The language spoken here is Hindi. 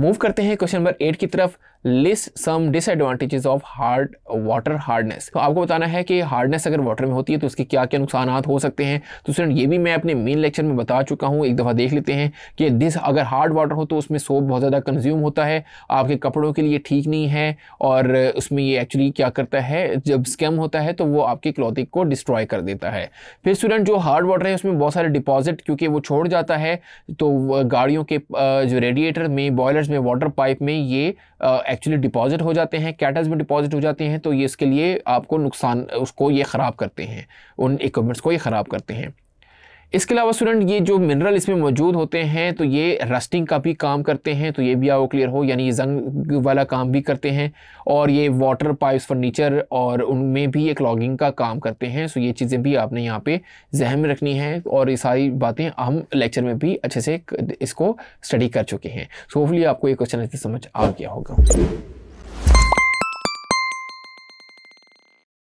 मूव करते हैं क्वेश्चन नंबर एट की तरफ list some disadvantages of hard water hardness तो आपको बताना है कि हार्डनेस अगर वाटर में होती है तो उसके क्या क्या नुकसान हो सकते हैं तो स्टूडेंट ये भी मैं अपने मेन लेक्चर में बता चुका हूँ एक दफ़ा देख लेते हैं कि दिस अगर हार्ड वाटर हो तो उसमें सोप बहुत ज़्यादा कंज्यूम होता है आपके कपड़ों के लिए ठीक नहीं है और उसमें ये एक्चुअली क्या करता है जब स्कैम होता है तो वो आपके क्लॉथिंग को डिस्ट्रॉय कर देता है फिर स्टूडेंट जो हार्ड वाटर है उसमें बहुत सारे डिपॉजिट क्योंकि वो छोड़ जाता है तो गाड़ियों के जो रेडिएटर में बॉयलर्स में वाटर पाइप में ये एक्चुअली डिपॉजिट हो जाते हैं कैटल्स में डिपॉजिट हो जाते हैं तो ये इसके लिए आपको नुकसान उसको ये ख़राब करते हैं उन इक्विपमेंट्स को ये ख़राब करते हैं इसके अलावा स्टूडेंट ये जो मिनरल इसमें मौजूद होते हैं तो ये रस्टिंग का भी काम करते हैं तो ये भी आओ क्लियर हो यानी ये जंग वाला काम भी करते हैं और ये वाटर पाइप्स फर्नीचर और उनमें भी एक लॉगिंग का काम करते हैं सो ये चीज़ें भी आपने यहाँ पे जहन में रखनी है और ये सारी बातें हम लेक्चर में भी अच्छे से इसको स्टडी कर चुके हैं सो होपफुली आपको ये क्वेश्चन अच्छे समझ आ गया होगा